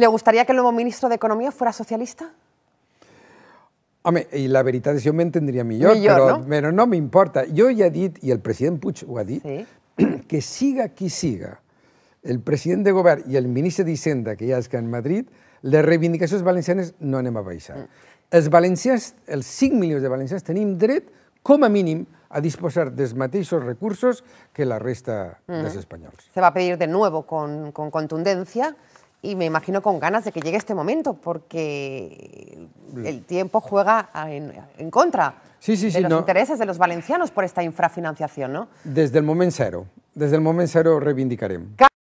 ¿Le gustaría que el nuevo ministro de Economía fuera socialista? Home, y la verdad és que jo m'entendria millor, millor però, no? però no m'importa. Jo ja he dit, el presidente Puig ho ha dit, sí. que siga aquí siga, el presidente de govern y el ministre d'Hisenda, que ya es que en Madrid, las reivindicacions valencianes no anem a baixar. Mm. Els valencians, els 5 milions de valencians, tenim dret, com a mínim, a disposar dels mateixos recursos que la resta mm. dels espanyols. Se va a pedir de nuevo con, con contundencia y me imagino con ganas de que llegue este momento, porque mm. el tiempo juega en, contra de los intereses de los valencianos por esta infrafinanciación, ¿no? Desde el momento cero, desde el momento cero reivindicaremos.